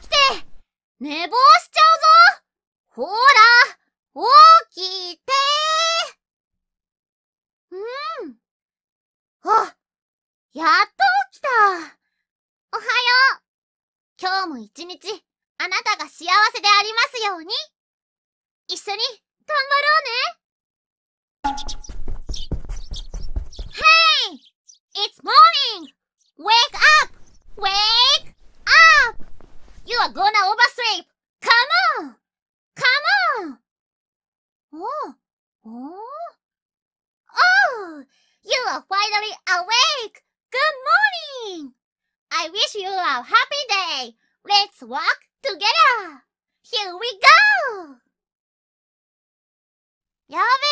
起きて寝坊しちゃうぞほら起きてうん。あ、やっと起きた。おはよう。今日も一日、あなたが幸せでありますように。一緒に are gonna oversleep! Come on! Come on! Oh! Oh! Oh! You are finally awake! Good morning! I wish you a happy day! Let's walk together! Here we go! やべ